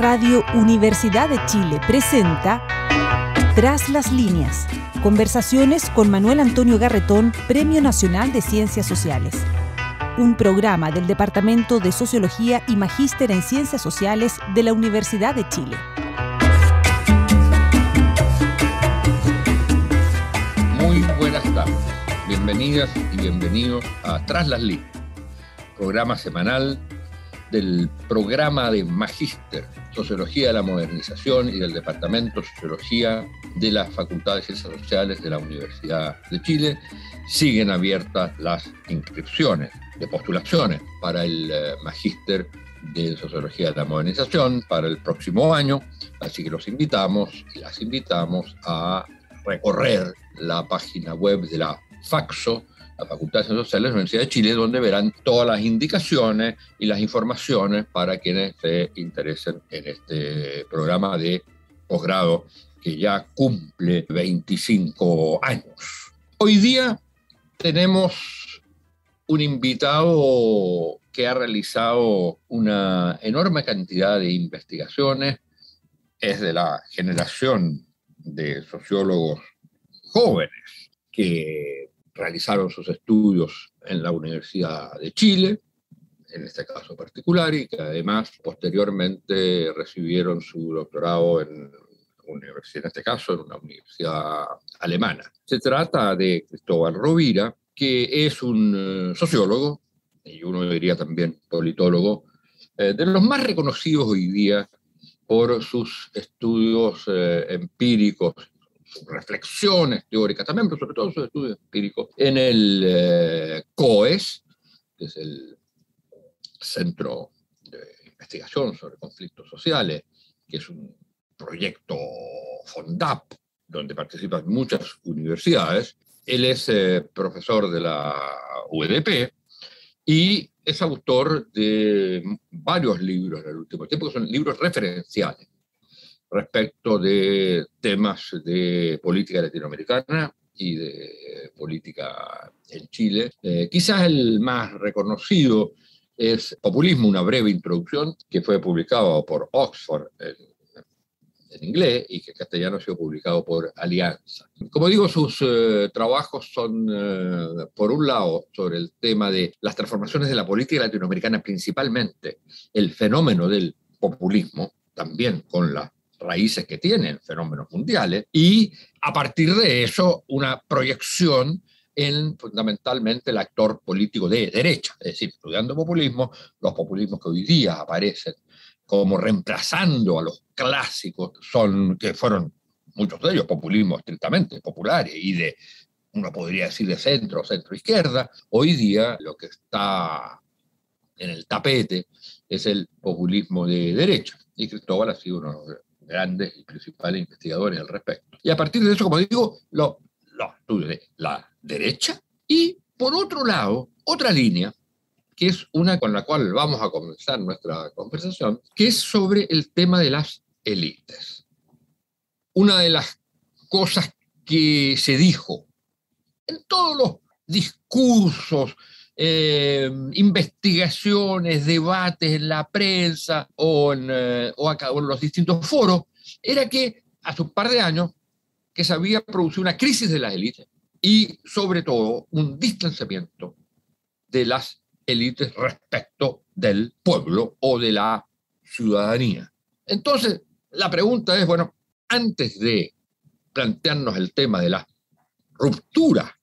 Radio Universidad de Chile presenta Tras las líneas, conversaciones con Manuel Antonio Garretón, Premio Nacional de Ciencias Sociales. Un programa del Departamento de Sociología y Magíster en Ciencias Sociales de la Universidad de Chile. Muy buenas tardes. Bienvenidas y bienvenidos a Tras las líneas, programa semanal del programa de Magíster, Sociología de la Modernización y del Departamento de Sociología de las Facultades de Ciencias Sociales de la Universidad de Chile, siguen abiertas las inscripciones de postulaciones para el eh, Magíster de Sociología de la Modernización para el próximo año, así que los invitamos y las invitamos a recorrer la página web de la FAXO, la Facultad de Sociales de la Universidad de Chile, donde verán todas las indicaciones y las informaciones para quienes se interesen en este programa de posgrado que ya cumple 25 años. Hoy día tenemos un invitado que ha realizado una enorme cantidad de investigaciones, es de la generación de sociólogos jóvenes que realizaron sus estudios en la Universidad de Chile, en este caso particular, y que además posteriormente recibieron su doctorado en, universidad, en este caso en una universidad alemana. Se trata de Cristóbal Rovira, que es un eh, sociólogo, y uno diría también politólogo, eh, de los más reconocidos hoy día por sus estudios eh, empíricos reflexiones teóricas también, pero sobre todo sus estudios empíricos, en el eh, COES, que es el Centro de Investigación sobre Conflictos Sociales, que es un proyecto FONDAP, donde participan muchas universidades. Él es eh, profesor de la Udp y es autor de varios libros en el último tiempo, que son libros referenciales respecto de temas de política latinoamericana y de política en Chile. Eh, quizás el más reconocido es Populismo, una breve introducción que fue publicado por Oxford en, inglés y que en castellano ha sido publicado por Alianza. Como digo, sus eh, trabajos son, eh, por un lado, sobre el tema de las transformaciones de la política latinoamericana, principalmente el fenómeno del populismo, también con la raíces que tienen, fenómenos mundiales, y a partir de eso una proyección en fundamentalmente el actor político de derecha, es decir, estudiando populismo, los populismos que hoy día aparecen como reemplazando a los clásicos, son, que fueron muchos de ellos populismos estrictamente populares y de, uno podría decir, de centro, centro izquierda, hoy día lo que está en el tapete es el populismo de derecha. Y Cristóbal ha sido uno de los grandes y principales investigadores al respecto. Y a partir de eso, como digo, lo lo, la derecha y, por otro lado, otra línea, que es una con la cual vamos a comenzar nuestra conversación, que es sobre el tema de las élites. Una de las cosas que se dijo en todos los discursos eh, investigaciones, debates en la prensa o en, eh, los distintos foros, era que a un par de años que se había producido una crisis de las élites y sobre todo un distanciamiento de las élites respecto del pueblo o de la ciudadanía. Entonces, la pregunta es, bueno, antes de plantearnos el tema de la ruptura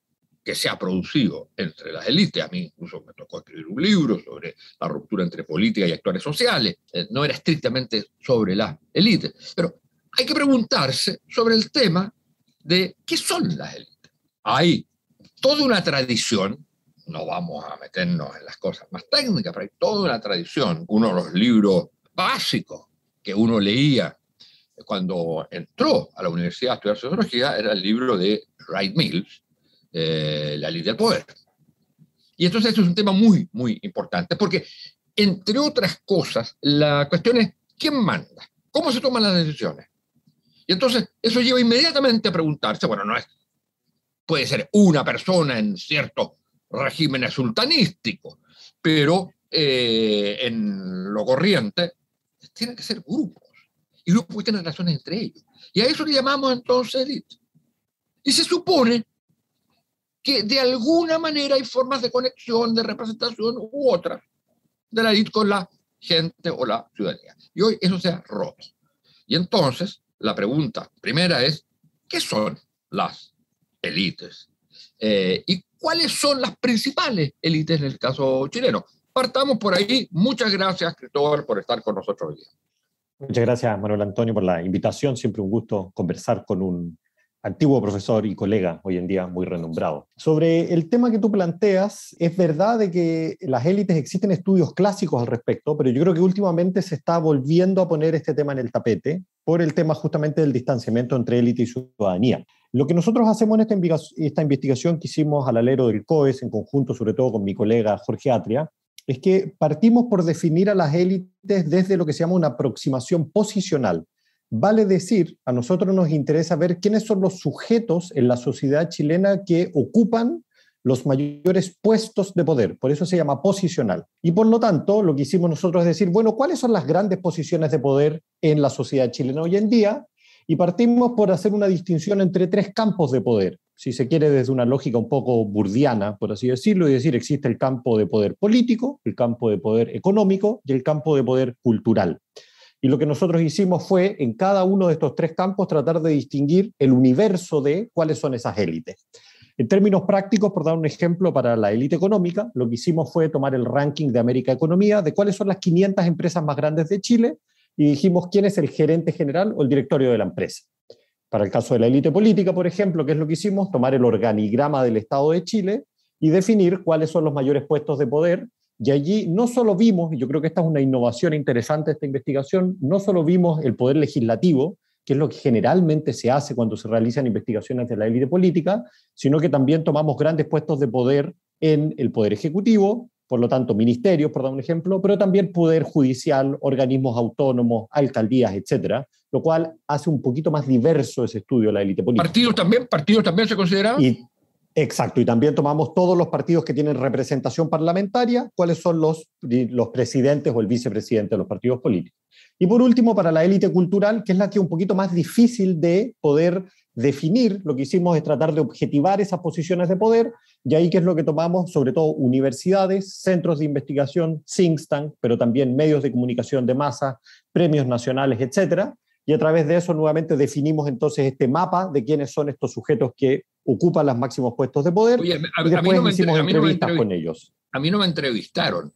que se ha producido entre las élites. A mí incluso me tocó escribir un libro sobre la ruptura entre política y actores sociales. Eh, no era estrictamente sobre las élites. Pero hay que preguntarse sobre el tema de qué son las élites. Hay toda una tradición, no vamos a meternos en las cosas más técnicas, pero hay toda una tradición. Uno de los libros básicos que uno leía cuando entró a la universidad a estudiar sociología era el libro de Wright Mills, eh, la ley del poder. Y entonces eso es un tema muy, muy importante, porque entre otras cosas, la cuestión es quién manda, cómo se toman las decisiones. Y entonces eso lleva inmediatamente a preguntarse, bueno, no es, puede ser una persona en ciertos regímenes sultanísticos, pero eh, en lo corriente tienen que ser grupos, y grupos que tienen relaciones entre ellos. Y a eso le llamamos entonces élite. Y se supone que de alguna manera hay formas de conexión, de representación u otra de la élite con la gente o la ciudadanía. Y hoy eso se ha roto. Y entonces, la pregunta primera es, ¿qué son las élites? Eh, ¿Y cuáles son las principales élites en el caso chileno? Partamos por ahí. Muchas gracias, Cristóbal, por estar con nosotros hoy Muchas gracias, Manuel Antonio, por la invitación. Siempre un gusto conversar con un antiguo profesor y colega, hoy en día muy renombrado. Sobre el tema que tú planteas, es verdad de que las élites existen estudios clásicos al respecto, pero yo creo que últimamente se está volviendo a poner este tema en el tapete por el tema justamente del distanciamiento entre élite y ciudadanía. Lo que nosotros hacemos en esta, esta investigación que hicimos al alero del COES, en conjunto sobre todo con mi colega Jorge Atria, es que partimos por definir a las élites desde lo que se llama una aproximación posicional. Vale decir, a nosotros nos interesa ver quiénes son los sujetos en la sociedad chilena que ocupan los mayores puestos de poder, por eso se llama posicional. Y por lo tanto, lo que hicimos nosotros es decir, bueno, ¿cuáles son las grandes posiciones de poder en la sociedad chilena hoy en día? Y partimos por hacer una distinción entre tres campos de poder, si se quiere desde una lógica un poco burdiana, por así decirlo, y decir, existe el campo de poder político, el campo de poder económico y el campo de poder cultural. Y lo que nosotros hicimos fue, en cada uno de estos tres campos, tratar de distinguir el universo de cuáles son esas élites. En términos prácticos, por dar un ejemplo para la élite económica, lo que hicimos fue tomar el ranking de América Economía de cuáles son las 500 empresas más grandes de Chile y dijimos quién es el gerente general o el directorio de la empresa. Para el caso de la élite política, por ejemplo, ¿qué es lo que hicimos? Tomar el organigrama del Estado de Chile y definir cuáles son los mayores puestos de poder y allí no solo vimos, y yo creo que esta es una innovación interesante esta investigación, no solo vimos el poder legislativo, que es lo que generalmente se hace cuando se realizan investigaciones de la élite política, sino que también tomamos grandes puestos de poder en el poder ejecutivo, por lo tanto ministerios, por dar un ejemplo, pero también poder judicial, organismos autónomos, alcaldías, etcétera, lo cual hace un poquito más diverso ese estudio de la élite política. ¿Partidos también? ¿Partidos también se consideraban? Exacto, y también tomamos todos los partidos que tienen representación parlamentaria, cuáles son los, los presidentes o el vicepresidente de los partidos políticos. Y por último, para la élite cultural, que es la que es un poquito más difícil de poder definir, lo que hicimos es tratar de objetivar esas posiciones de poder, y ahí que es lo que tomamos, sobre todo universidades, centros de investigación, think tank, pero también medios de comunicación de masa, premios nacionales, etcétera, y a través de eso nuevamente definimos entonces este mapa de quiénes son estos sujetos que ocupan los máximos puestos de poder a, y después no hicimos entrevistas con ellos. A mí no me entrevistaron.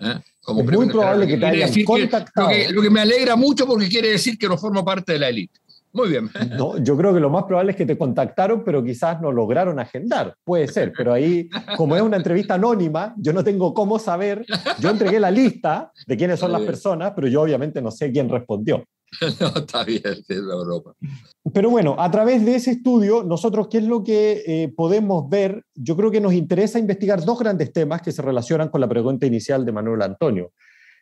¿eh? es muy probable que te hayan contactado. lo, que, lo que me alegra mucho porque quiere decir que no formo parte de la élite. Muy bien. No, yo creo que lo más probable es que te contactaron, pero quizás no lograron agendar. Puede ser, pero ahí, como es una entrevista anónima, yo no tengo cómo saber. Yo entregué la lista de quiénes son las personas, pero yo obviamente no sé quién respondió. No, está bien, es la Europa. Pero bueno, a través de ese estudio, nosotros, ¿qué es lo que eh, podemos ver? Yo creo que nos interesa investigar dos grandes temas que se relacionan con la pregunta inicial de Manuel Antonio.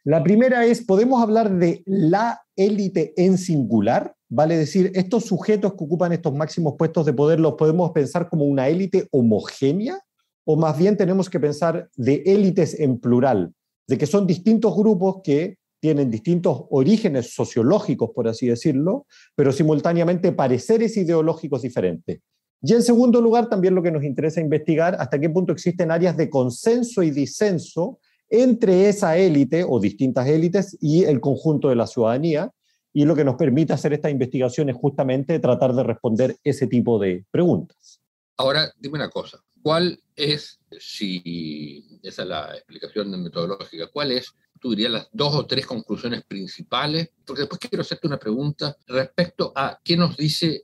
La primera es, ¿podemos hablar de la élite en singular? Vale decir, estos sujetos que ocupan estos máximos puestos de poder, ¿los podemos pensar como una élite homogénea? ¿O más bien tenemos que pensar de élites en plural? De que son distintos grupos que tienen distintos orígenes sociológicos, por así decirlo, pero simultáneamente pareceres ideológicos diferentes. Y en segundo lugar, también lo que nos interesa investigar, hasta qué punto existen áreas de consenso y disenso entre esa élite o distintas élites y el conjunto de la ciudadanía, y lo que nos permite hacer esta investigación es justamente tratar de responder ese tipo de preguntas. Ahora, dime una cosa, ¿cuál es, si esa es la explicación metodológica, cuál es, tú dirías, las dos o tres conclusiones principales? Porque después quiero hacerte una pregunta respecto a qué nos dice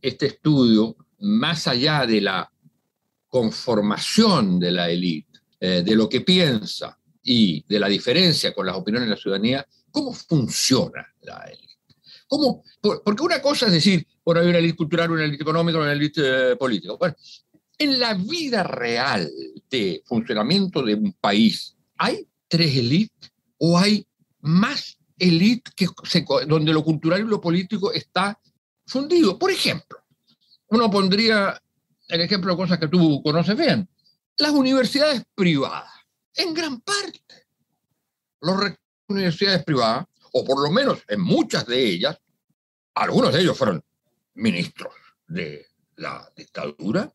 este estudio más allá de la conformación de la élite, eh, de lo que piensa y de la diferencia con las opiniones de la ciudadanía, cómo funciona la élite. porque una cosa es decir, bueno, hay una élite cultural, una élite económica, una élite eh, política. Bueno, en la vida real de funcionamiento de un país, ¿hay tres élites o hay más élites que donde lo cultural y lo político está fundido. Por ejemplo, uno pondría el ejemplo de cosas que tú conoces bien. Las universidades privadas, en gran parte, los, universidades privadas, o por lo menos en muchas de ellas, algunos de ellos fueron ministros de la dictadura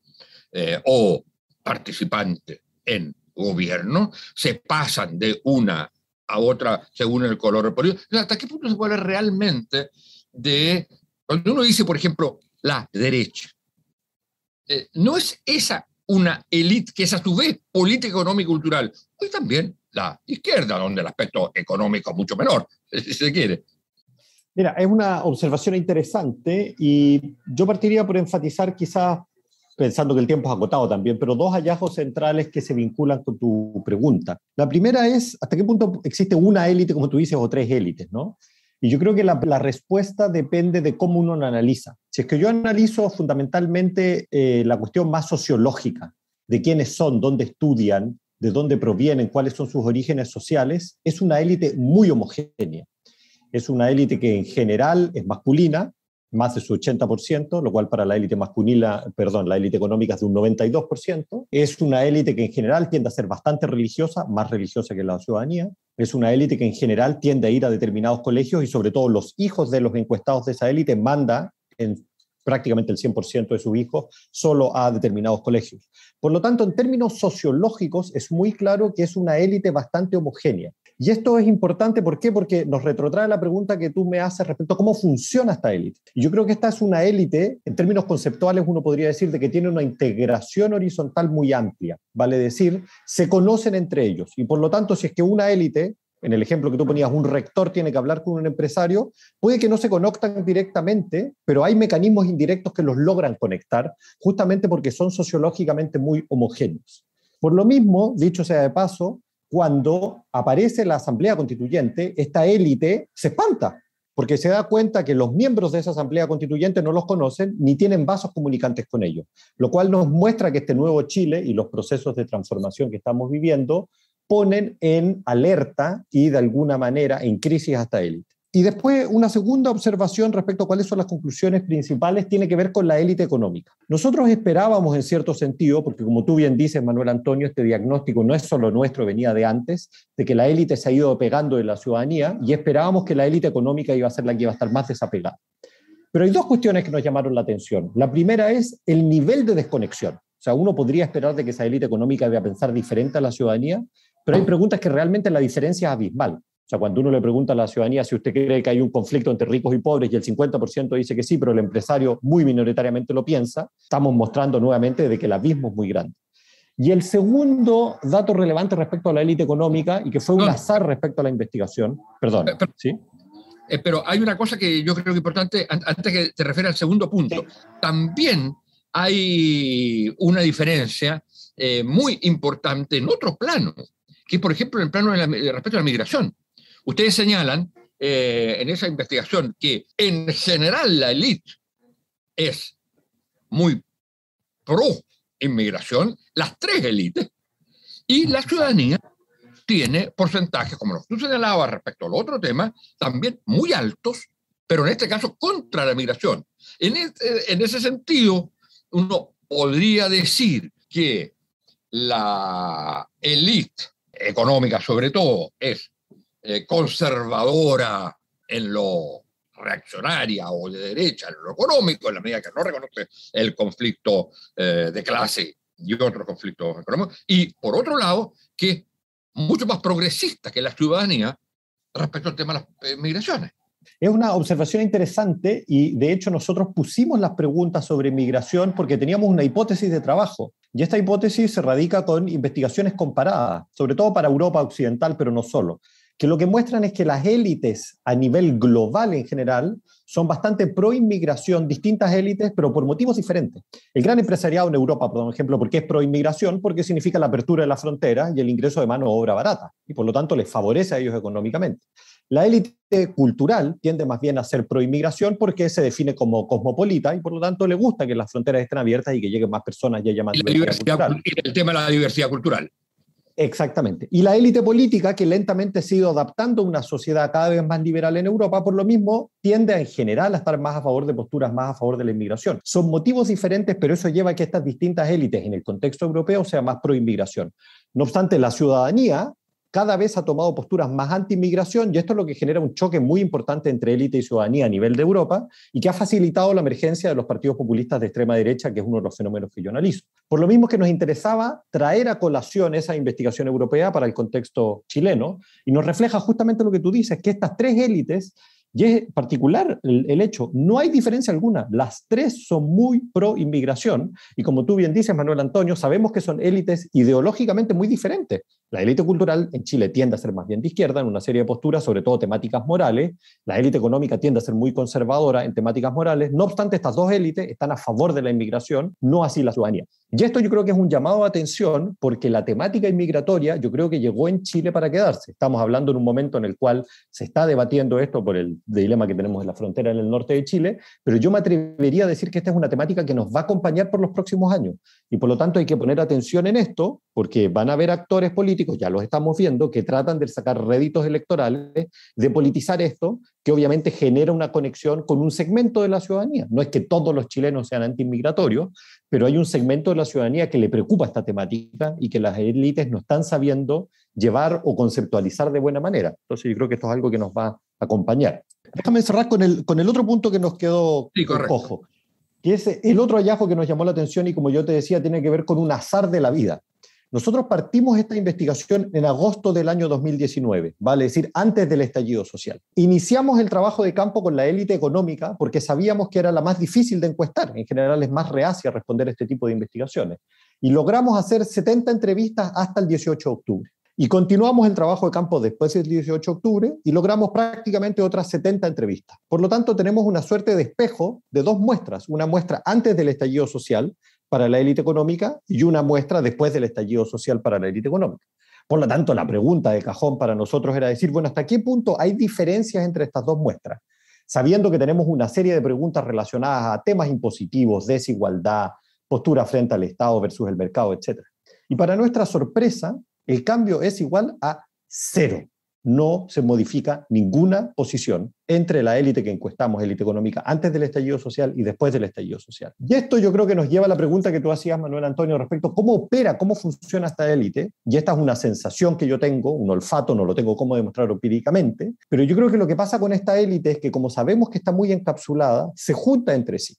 eh, o participantes en gobierno, se pasan de una a otra según el color político. ¿Hasta qué punto se puede hablar realmente de, cuando uno dice, por ejemplo, la derecha? Eh, no es esa una élite que es a su vez política, económica y cultural. Hoy también izquierda, donde el aspecto económico es mucho menor, si se quiere. Mira, es una observación interesante y yo partiría por enfatizar quizás, pensando que el tiempo es agotado también, pero dos hallazgos centrales que se vinculan con tu pregunta. La primera es, ¿hasta qué punto existe una élite, como tú dices, o tres élites? ¿no? Y yo creo que la, respuesta depende de cómo uno la analiza. Si es que yo analizo fundamentalmente eh, la cuestión más sociológica, de quiénes son, dónde estudian, de dónde provienen, cuáles son sus orígenes sociales, es una élite muy homogénea. Es una élite que en general es masculina, más de su 80%, lo cual para la élite masculina, perdón, la élite económica es de un 92%. Es una élite que en general tiende a ser bastante religiosa, más religiosa que la ciudadanía. Es una élite que en general tiende a ir a determinados colegios y sobre todo los hijos de los encuestados de esa élite manda en prácticamente el 100% de sus hijos solo a determinados colegios. Por lo tanto, en términos sociológicos, es muy claro que es una élite bastante homogénea. Y esto es importante, ¿por qué? Porque nos retrotrae la pregunta que tú me haces respecto a cómo funciona esta élite. Yo creo que esta es una élite, en términos conceptuales uno podría decir de que tiene una integración horizontal muy amplia, vale decir, se conocen entre ellos. Y por lo tanto, si es que una élite en el ejemplo que tú ponías, un rector tiene que hablar con un empresario, puede que no se conectan directamente, pero hay mecanismos indirectos que los logran conectar, justamente porque son sociológicamente muy homogéneos. Por lo mismo, dicho sea de paso, cuando aparece la Asamblea Constituyente, esta élite se espanta, porque se da cuenta que los miembros de esa Asamblea Constituyente no los conocen ni tienen vasos comunicantes con ellos, lo cual nos muestra que este nuevo Chile y los procesos de transformación que estamos viviendo ponen en alerta y de alguna manera en crisis hasta élite. Y después, una segunda observación respecto a cuáles son las conclusiones principales tiene que ver con la élite económica. Nosotros esperábamos, en cierto sentido, porque como tú bien dices, Manuel Antonio, este diagnóstico no es solo nuestro, venía de antes, de que la élite se ha ido pegando de la ciudadanía y esperábamos que la élite económica iba a ser la que iba a estar más desapegada. Pero hay dos cuestiones que nos llamaron la atención. La primera es el nivel de desconexión. O sea, uno podría esperar de que esa élite económica iba a pensar diferente a la ciudadanía, pero hay preguntas que realmente la diferencia es abismal. O sea, cuando uno le pregunta a la ciudadanía si usted cree que hay un conflicto entre ricos y pobres y el 50% dice que sí, pero el empresario muy minoritariamente lo piensa, estamos mostrando nuevamente de que el abismo es muy grande. Y el segundo dato relevante respecto a la élite económica y que fue un azar respecto a la investigación, perdón, eh, pero, ¿sí? Eh, pero hay una cosa que yo creo que es importante antes que te refieras al segundo punto. También hay una diferencia eh, muy importante en otro plano que por ejemplo, en el plano de respecto a la migración. Ustedes señalan eh, en esa investigación que en general la élite es muy pro inmigración, las tres élites, y la ciudadanía tiene porcentajes, como los tú señalabas respecto al otro tema, también muy altos, pero en este caso contra la migración. en este, ese sentido, uno podría decir que la élite económica sobre todo, es eh, conservadora en lo reaccionaria o de derecha en lo económico, en la medida que no reconoce el conflicto eh, de clase y otros conflictos económicos, y por otro lado, que es mucho más progresista que la ciudadanía respecto al tema de las eh, migraciones. Es una observación interesante y de hecho nosotros pusimos las preguntas sobre migración porque teníamos una hipótesis de trabajo y esta hipótesis se radica con investigaciones comparadas, sobre todo para Europa Occidental, pero no solo, que lo que muestran es que las élites a nivel global en general son bastante pro inmigración, distintas élites, pero por motivos diferentes. El gran empresariado en Europa, por ejemplo, ¿por qué es pro inmigración? Porque significa la apertura de la frontera y el ingreso de mano de obra barata, y por lo tanto les favorece a ellos económicamente. La élite cultural tiende más bien a ser pro-inmigración porque se define como cosmopolita y por lo tanto le gusta que las fronteras estén abiertas y que lleguen más personas y haya más El tema de la diversidad cultural. Exactamente. Y la élite política, que lentamente ha ido adaptando a una sociedad cada vez más liberal en Europa, por lo mismo tiende en general a estar más a favor de posturas más a favor de la inmigración. Son motivos diferentes, pero eso lleva a que estas distintas élites en el contexto europeo sean más pro inmigración. No obstante, la ciudadanía cada vez ha tomado posturas más anti-inmigración y esto es lo que genera un choque muy importante entre élite y ciudadanía a nivel de Europa y que ha facilitado la emergencia de los partidos populistas de extrema derecha, que es uno de los fenómenos que yo analizo. Por lo mismo que nos interesaba traer a colación esa investigación europea para el contexto chileno y nos refleja justamente lo que tú dices, que estas tres élites y es particular el, hecho, no hay diferencia alguna, las tres son muy pro inmigración y como tú bien dices, Manuel Antonio, sabemos que son élites ideológicamente muy diferentes. La élite cultural en Chile tiende a ser más bien de izquierda en una serie de posturas, sobre todo temáticas morales, la élite económica tiende a ser muy conservadora en temáticas morales, no obstante estas dos élites están a favor de la inmigración, no así la ciudadanía. Y esto yo creo que es un llamado de atención porque la temática inmigratoria yo creo que llegó en Chile para quedarse. Estamos hablando en un momento en el cual se está debatiendo esto por el dilema que tenemos en la frontera en el norte de Chile, pero yo me atrevería a decir que esta es una temática que nos va a acompañar por los próximos años. Y por lo tanto hay que poner atención en esto, porque van a haber actores políticos, ya los estamos viendo, que tratan de sacar réditos electorales, de politizar esto, que obviamente genera una conexión con un segmento de la ciudadanía. No es que todos los chilenos sean antimigratorios, pero hay un segmento de la ciudadanía que le preocupa esta temática y que las élites no están sabiendo llevar o conceptualizar de buena manera. Entonces yo creo que esto es algo que nos va a acompañar. Déjame cerrar con el, con el otro punto que nos quedó sí, ojo, que es el otro hallazgo que nos llamó la atención y como yo te decía, tiene que ver con un azar de la vida. Nosotros partimos esta investigación en agosto del año 2019, vale decir, antes del estallido social. Iniciamos el trabajo de campo con la élite económica porque sabíamos que era la más difícil de encuestar, en general es más reacia a responder este tipo de investigaciones. Y logramos hacer 70 entrevistas hasta el 18 de octubre. Y continuamos el trabajo de campo después del 18 de octubre y logramos prácticamente otras 70 entrevistas. Por lo tanto, tenemos una suerte de espejo de dos muestras, una muestra antes del estallido social para la élite económica y una muestra después del estallido social para la élite económica. Por lo tanto, la pregunta de cajón para nosotros era decir, bueno, ¿hasta qué punto hay diferencias entre estas dos muestras? Sabiendo que tenemos una serie de preguntas relacionadas a temas impositivos, desigualdad, postura frente al Estado versus el mercado, etc. Y para nuestra sorpresa, el cambio es igual a cero. No se modifica ninguna posición entre la élite que encuestamos, élite económica, antes del estallido social y después del estallido social. Y esto yo creo que nos lleva a la pregunta que tú hacías, Manuel Antonio, respecto a cómo opera, cómo funciona esta élite. Y esta es una sensación que yo tengo, un olfato, no lo tengo cómo demostrar empíricamente, pero yo creo que lo que pasa con esta élite es que como sabemos que está muy encapsulada, se junta entre sí.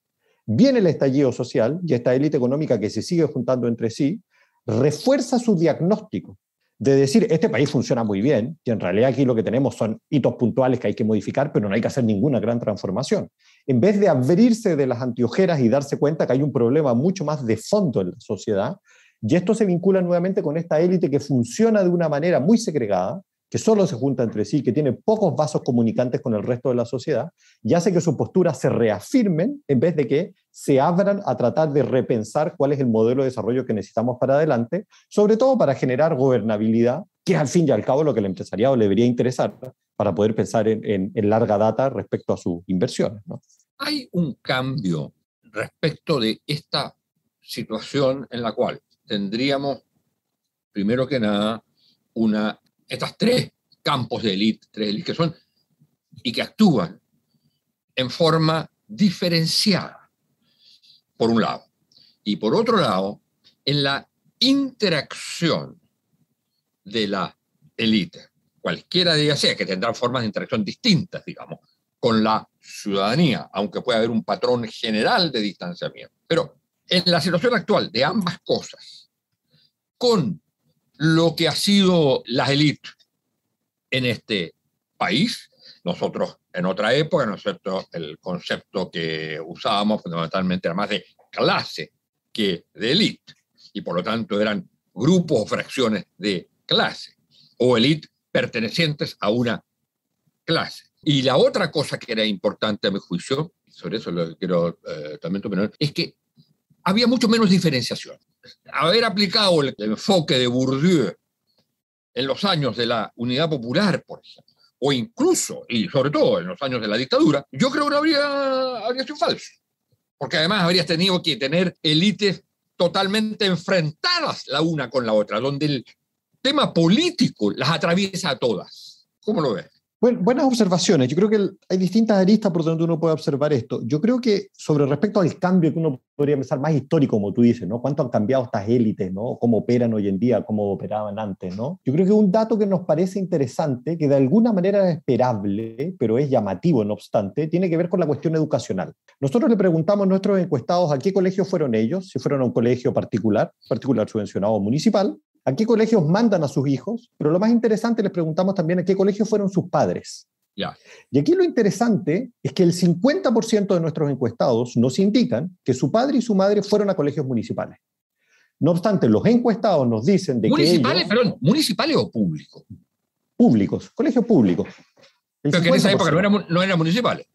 Viene el estallido social y esta élite económica que se sigue juntando entre sí refuerza su diagnóstico de decir, este país funciona muy bien, y en realidad aquí lo que tenemos son hitos puntuales que hay que modificar, pero no hay que hacer ninguna gran transformación. En vez de abrirse de las antiojeras y darse cuenta que hay un problema mucho más de fondo en la sociedad, y esto se vincula nuevamente con esta élite que funciona de una manera muy segregada, que solo se junta entre sí, que tiene pocos vasos comunicantes con el resto de la sociedad, y hace que sus posturas se reafirmen en vez de que se abran a tratar de repensar cuál es el modelo de desarrollo que necesitamos para adelante, sobre todo para generar gobernabilidad, que al fin y al cabo lo que el empresariado le debería interesar para poder pensar en, larga data respecto a sus inversiones. Hay un cambio respecto de esta situación en la cual tendríamos, primero que nada, una estos tres campos de élite, tres élites que son y que actúan en forma diferenciada, por un lado. Y por otro lado, en la interacción de la élite, cualquiera de ellas sea, que tendrán formas de interacción distintas, digamos, con la ciudadanía, aunque pueda haber un patrón general de distanciamiento. Pero en la situación actual de ambas cosas, con lo que ha sido las élites en este país. Nosotros, en otra época, nosotros, el concepto que usábamos fundamentalmente era más de clase que de élite, y por lo tanto eran grupos o fracciones de clase, o élite pertenecientes a una clase. Y la otra cosa que era importante a mi juicio, sobre eso lo quiero eh, también tu es que había mucho menos diferenciación. Haber aplicado el enfoque de Bourdieu en los años de la Unidad Popular, por ejemplo, o incluso, y sobre todo en los años de la dictadura, yo creo que habría, habría sido falso. Porque además habrías tenido que tener élites totalmente enfrentadas la una con la otra, donde el tema político las atraviesa a todas. ¿Cómo lo ves? Bueno, buenas observaciones. Yo creo que hay distintas aristas por donde uno puede observar esto. Yo creo que sobre respecto al cambio que uno podría pensar más histórico, como tú dices, ¿no? ¿Cuánto han cambiado estas élites, ¿no? ¿Cómo operan hoy en día? ¿Cómo operaban antes, ¿no? Yo creo que un dato que nos parece interesante, que de alguna manera es esperable, pero es llamativo no obstante, tiene que ver con la cuestión educacional. Nosotros le preguntamos a nuestros encuestados a qué colegios fueron ellos, si fueron a un colegio particular, particular subvencionado o municipal, a qué colegios mandan a sus hijos, pero lo más interesante les preguntamos también a qué colegios fueron sus padres. Y aquí lo interesante es que el 50% de nuestros encuestados nos indican que su padre y su madre fueron a colegios municipales. No obstante, los encuestados nos dicen de municipales, que. Municipales, perdón, municipales o públicos. Públicos, colegios públicos. pero que en esa época no eran municipales.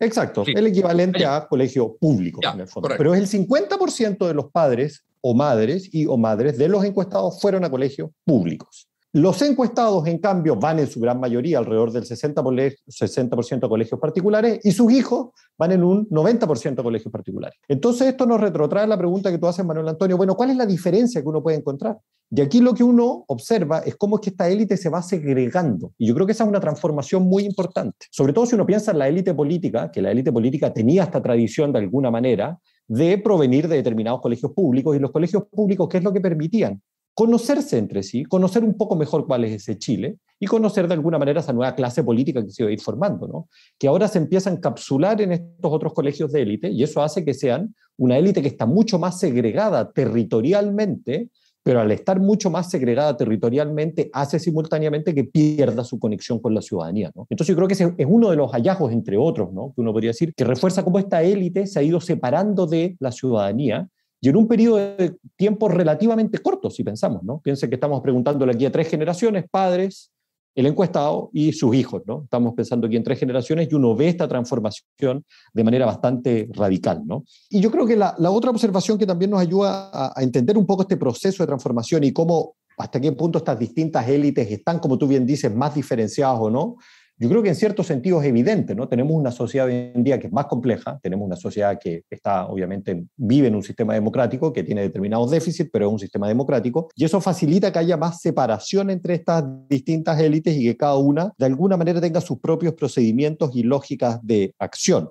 Exacto, el equivalente a colegio público, el fondo. Pero es el 50% de los padres o madres y o madres de los encuestados fueron a colegios públicos. Los encuestados, en cambio, van en su gran mayoría, alrededor del 60%, a colegios particulares, y sus hijos van en un 90% a colegios particulares. Entonces, esto nos retrotrae la pregunta que tú haces, Manuel Antonio. Bueno, ¿cuál es la diferencia que uno puede encontrar? Y aquí lo que uno observa es cómo es que esta élite se va segregando. Y yo creo que esa es una transformación muy importante. Sobre todo si uno piensa en la élite política, que la élite política tenía esta tradición de alguna manera, de provenir de determinados colegios públicos y los colegios públicos, ¿qué es lo que permitían? Conocerse entre sí, conocer un poco mejor cuál es ese Chile y conocer de alguna manera esa nueva clase política que se iba a formando, ¿no? que ahora se empieza a encapsular en estos otros colegios de élite y eso hace que sean una élite que está mucho más segregada territorialmente pero al estar mucho más segregada territorialmente, hace simultáneamente que pierda su conexión con la ciudadanía. Entonces yo creo que ese es uno de los hallazgos, entre otros, ¿no? que uno podría decir, que refuerza cómo esta élite se ha ido separando de la ciudadanía y en un periodo de tiempo relativamente corto, si pensamos, ¿no? Piensen que estamos preguntándole aquí a tres generaciones, padres, el encuestado y sus hijos, ¿no? Estamos pensando aquí en tres generaciones y uno ve esta transformación de manera bastante radical, ¿no? Y yo creo que la, otra observación que también nos ayuda a, a entender un poco este proceso de transformación y cómo hasta qué punto estas distintas élites están, como tú bien dices, más diferenciadas o no, yo creo que en cierto sentido es evidente, ¿no? Tenemos una sociedad hoy en día que es más compleja, tenemos una sociedad que está, obviamente, vive en un sistema democrático, que tiene determinados déficits, pero es un sistema democrático, y eso facilita que haya más separación entre estas distintas élites y que cada una, de alguna manera, tenga sus propios procedimientos y lógicas de acción.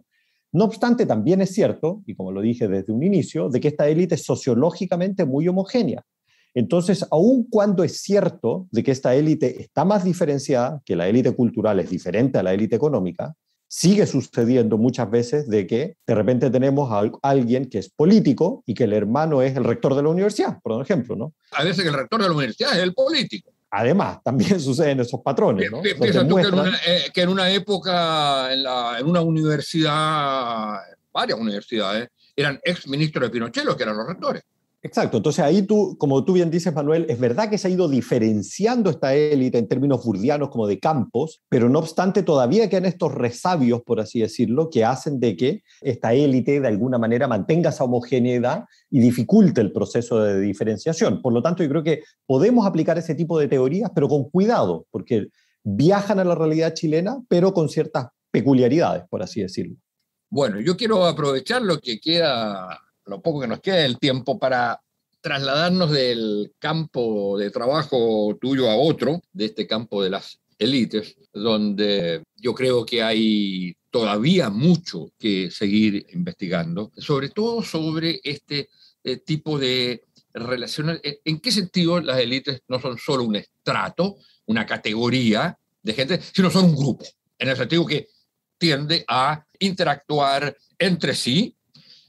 No obstante, también es cierto, y como lo dije desde un inicio, de que esta élite es sociológicamente muy homogénea. Entonces, aun cuando es cierto de que esta élite está más diferenciada, que la élite cultural es diferente a la élite económica, sigue sucediendo muchas veces de que de repente tenemos a alguien que es político y que el hermano es el rector de la universidad, por ejemplo, ¿no? A veces el rector de la universidad es el político. Además, también suceden esos patrones. ¿no? tú que en, una, eh, que en, una, época, en, en una universidad, varias universidades, eran ex ministros de Pinochet los que eran los rectores. Exacto, entonces ahí tú, como tú bien dices, Manuel, es verdad que se ha ido diferenciando esta élite en términos burdianos como de campos, pero no obstante todavía quedan estos resabios, por así decirlo, que hacen de que esta élite de alguna manera mantenga esa homogeneidad y dificulte el proceso de diferenciación. Por lo tanto, yo creo que podemos aplicar ese tipo de teorías, pero con cuidado, porque viajan a la realidad chilena, pero con ciertas peculiaridades, por así decirlo. Bueno, yo quiero aprovechar lo que queda lo poco que nos queda del tiempo para trasladarnos del campo de trabajo tuyo a otro, de este campo de las élites, donde yo creo que hay todavía mucho que seguir investigando, sobre todo sobre este eh, tipo de relaciones. Eh, ¿En qué sentido las élites no son solo un estrato, una categoría de gente, sino son un grupo? En el sentido que tiende a interactuar entre sí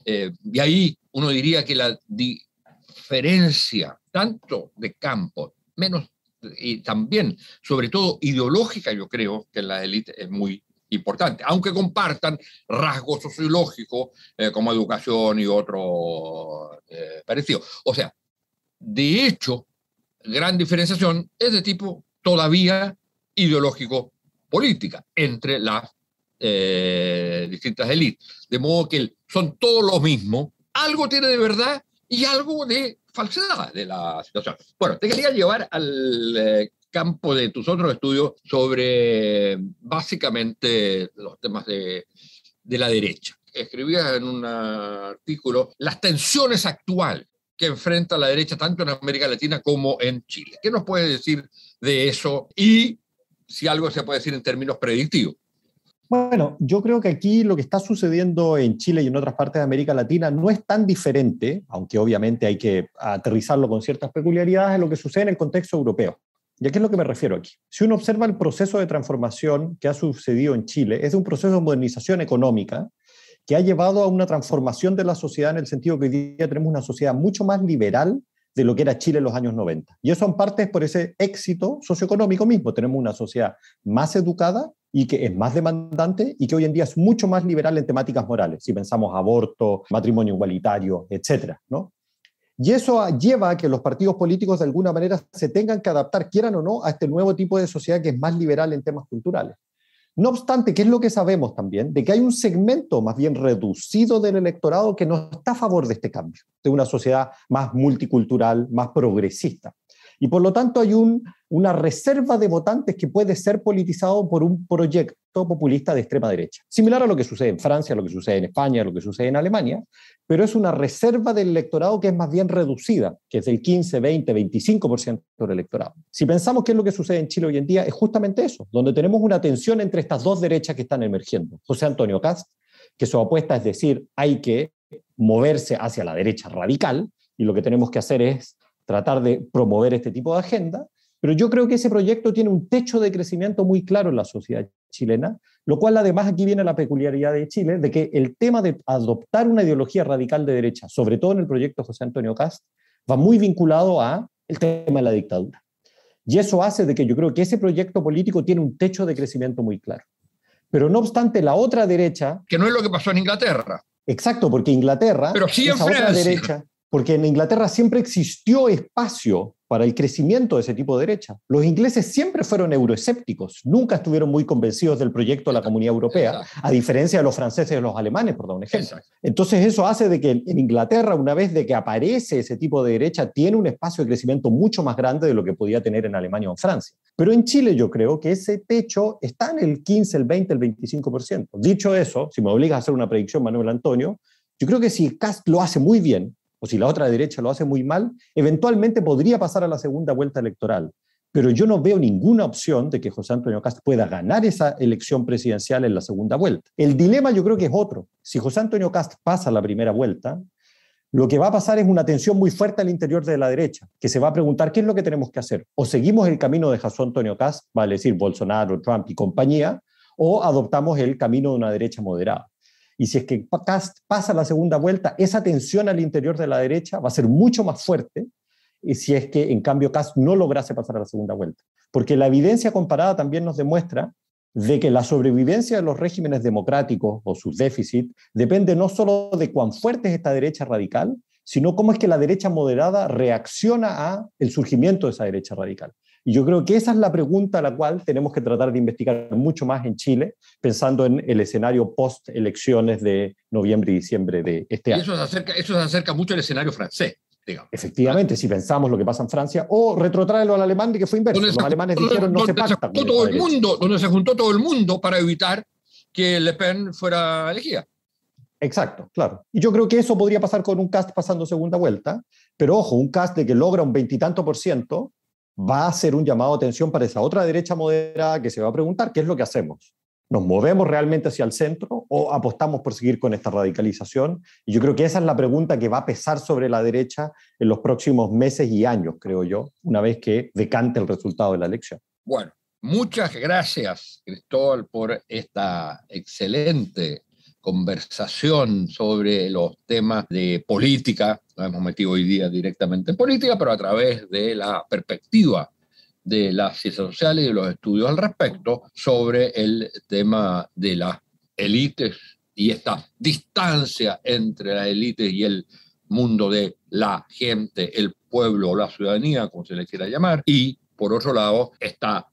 eh, y ahí uno diría que la diferencia, tanto de campo, menos y también, sobre todo ideológica, yo creo que la élite es muy importante, aunque compartan rasgos sociológicos eh, como educación y otro eh, parecido. O sea, de hecho, gran diferenciación es de tipo todavía ideológico-política entre las eh, distintas élites. De modo que son todos los mismos, algo tiene de verdad y algo de falsedad de la situación. Bueno, te quería llevar al eh, campo de tus otros estudios sobre básicamente los temas de, de la derecha. Escribías en un artículo las tensiones actual que enfrenta la derecha tanto en América Latina como en Chile. ¿Qué nos puedes decir de eso y si algo se puede decir en términos predictivos? Bueno, yo creo que aquí lo que está sucediendo en Chile y en otras partes de América Latina no es tan diferente, aunque obviamente hay que aterrizarlo con ciertas peculiaridades, de lo que sucede en el contexto europeo. ¿Y a qué es lo que me refiero aquí? Si uno observa el proceso de transformación que ha sucedido en Chile, es un proceso de modernización económica que ha llevado a una transformación de la sociedad en el sentido que hoy día tenemos una sociedad mucho más liberal de lo que era Chile en los años 90. Y eso en parte es por ese éxito socioeconómico mismo. Tenemos una sociedad más educada, y que es más demandante y que hoy en día es mucho más liberal en temáticas morales, si pensamos aborto, matrimonio igualitario, etc. ¿no? Y eso lleva a que los partidos políticos de alguna manera se tengan que adaptar, quieran o no, a este nuevo tipo de sociedad que es más liberal en temas culturales. No obstante, ¿qué es lo que sabemos también? De que hay un segmento más bien reducido del electorado que no está a favor de este cambio, de una sociedad más multicultural, más progresista. Y por lo tanto hay una reserva de votantes que puede ser politizado por un proyecto populista de extrema derecha. Similar a lo que sucede en Francia, lo que sucede en España, lo que sucede en Alemania, pero es una reserva del electorado que es más bien reducida, que es del 15, 20, 25% del electorado. Si pensamos qué es lo que sucede en Chile hoy en día, es justamente eso, donde tenemos una tensión entre estas dos derechas que están emergiendo. José Antonio Cast, que su apuesta es decir, hay que moverse hacia la derecha radical y lo que tenemos que hacer es tratar de promover este tipo de agenda, pero yo creo que ese proyecto tiene un techo de crecimiento muy claro en la sociedad chilena, lo cual además aquí viene la peculiaridad de Chile, de que el tema de adoptar una ideología radical de derecha, sobre todo en el proyecto José Antonio Cast, va muy vinculado a el tema de la dictadura. Y eso hace de que yo creo que ese proyecto político tiene un techo de crecimiento muy claro. Pero no obstante, la otra derecha... Que no es lo que pasó en Inglaterra. Exacto, porque Inglaterra, Pero sí en esa derecha, porque en Inglaterra siempre existió espacio para el crecimiento de ese tipo de derecha. Los ingleses siempre fueron euroescépticos, nunca estuvieron muy convencidos del proyecto de la Comunidad Europea, a diferencia de los franceses y los alemanes, por dar un ejemplo. Entonces eso hace de que en Inglaterra, una vez de que aparece ese tipo de derecha, tiene un espacio de crecimiento mucho más grande de lo que podía tener en Alemania o en Francia. Pero en Chile yo creo que ese techo está en el 15, el 20, el 25%. Dicho eso, si me obligas a hacer una predicción, Manuel Antonio, yo creo que si Cast lo hace muy bien, o si la otra derecha lo hace muy mal, eventualmente podría pasar a la segunda vuelta electoral. Pero yo no veo ninguna opción de que José Antonio Cast pueda ganar esa elección presidencial en la segunda vuelta. El dilema yo creo que es otro. Si José Antonio Cast pasa la primera vuelta, lo que va a pasar es una tensión muy fuerte al interior de la derecha, que se va a preguntar qué es lo que tenemos que hacer. O seguimos el camino de José Antonio Cast, vale decir Bolsonaro, Trump y compañía, o adoptamos el camino de una derecha moderada. Y si es que pasa la segunda vuelta, esa tensión al interior de la derecha va a ser mucho más fuerte y eh, si es que en cambio Cas no lograse pasar a la segunda vuelta. Porque la evidencia comparada también nos demuestra de que la sobrevivencia de los regímenes democráticos o sus déficit depende no solo de cuán fuerte es esta derecha radical, sino cómo es que la derecha moderada reacciona a el surgimiento de esa derecha radical. Y yo creo que esa es la pregunta a la cual tenemos que tratar de investigar mucho más en Chile, pensando en el escenario post-elecciones de noviembre y diciembre de este año. eso se acerca, eso se acerca mucho al escenario francés. Digamos. Efectivamente, si pensamos lo que pasa en Francia, o retrotraerlo al alemán de que fue inverso. Los alemanes dijeron no se pacta. todo el mundo, donde se juntó todo el mundo para evitar que Le Pen fuera elegida. Exacto, claro. Y yo creo que eso podría pasar con un cast pasando segunda vuelta, pero ojo, un cast de que logra un veintitanto por ciento va a ser un llamado de atención para esa otra derecha moderada que se va a preguntar qué es lo que hacemos. ¿Nos movemos realmente hacia el centro o apostamos por seguir con esta radicalización? Y yo creo que esa es la pregunta que va a pesar sobre la derecha en los próximos meses y años, creo yo, una vez que decante el resultado de la elección. Bueno, muchas gracias, Cristóbal, por esta excelente conversación sobre los temas de política, nos hemos metido hoy día directamente en política, pero a través de la perspectiva de las ciencias sociales y de los estudios al respecto sobre el tema de las élites y esta distancia entre las élites y el mundo de la gente, el pueblo, o la ciudadanía, como se le quiera llamar, y por otro lado, está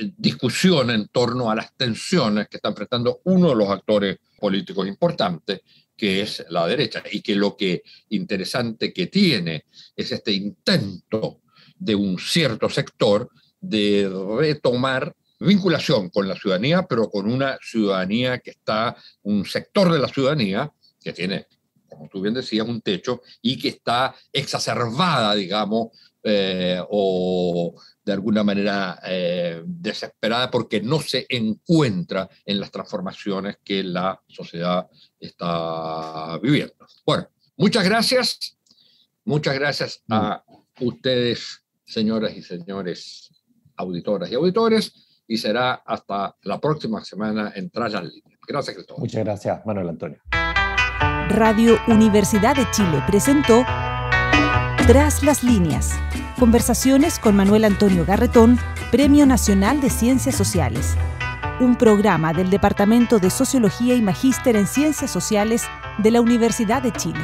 eh, discusión en torno a las tensiones que están enfrentando uno de los actores políticos importantes, que es la derecha, y que lo que interesante que tiene es este intento de un cierto sector de retomar vinculación con la ciudadanía, pero con una ciudadanía que está, un sector de la ciudadanía que tiene, como tú bien decías, un techo y que está exacerbada, digamos, eh, o de alguna manera eh, desesperada porque no se encuentra en las transformaciones que la sociedad está viviendo. Bueno, muchas gracias. Muchas gracias a mm. ustedes, señoras y señores, auditoras y auditores, y será hasta la próxima semana en Tras las Gracias, Cristóbal. Muchas gracias, Manuel Antonio. Radio Universidad de Chile presentó tras las líneas. Conversaciones con Manuel Antonio Garretón, Premio Nacional de Ciencias Sociales. Un programa del Departamento de Sociología y Magíster en Ciencias Sociales de la Universidad de Chile.